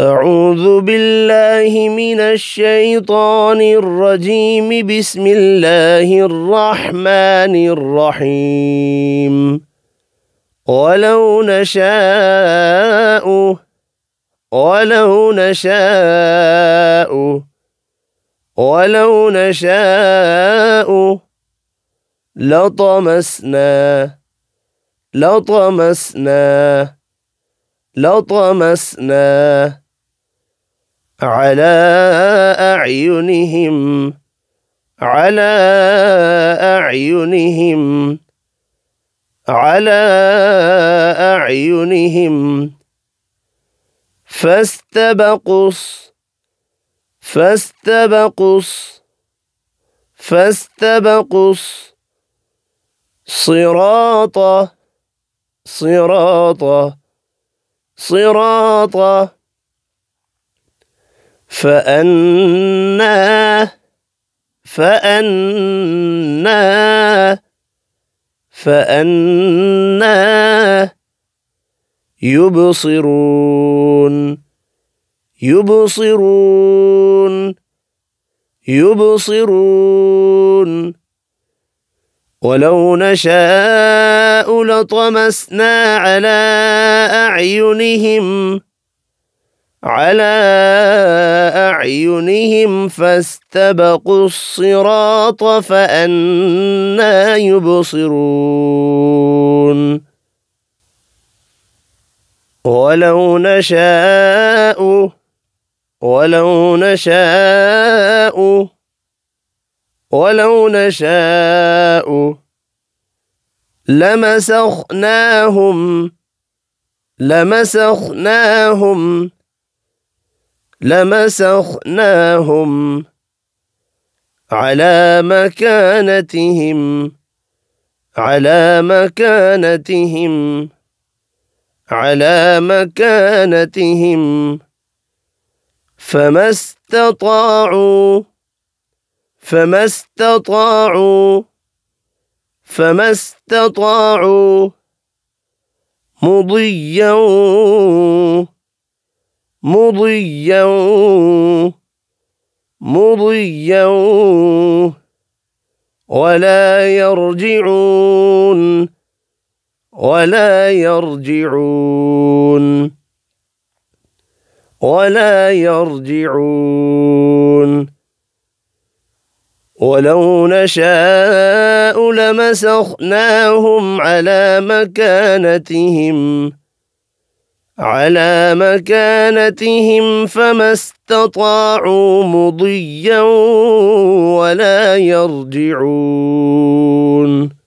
أعوذ بالله من الشيطان الرجيم بسم الله الرحمن الرحيم ولو نشاء ولو نشاء ولو نشاء لطمسنا لطمسنا لطمسنا على أعينهم على أعينهم على أعينهم فاستبقص فاستبقص فاستبقوا صراط صراط صراط فأنا فأنا فأنا يبصرون يبصرون يبصرون ولو نشاء لطمسنا على أعينهم على أعينهم فاستبقوا الصراط فأنا يبصرون ولو نشاء ولو نشاء ولو نشاء لمسخناهم لمسخناهم لمسخناهم على مكانتهم على مكانتهم على مكانتهم فما استطاعوا فما استطاعوا فما استطاعوا مضيا مضيا مضيا ولا يرجعون ولا يرجعون ولا يرجعون ولو نشاء لمسخناهم على مكانتهم على مكانتهم فما استطاعوا مضيا ولا يرجعون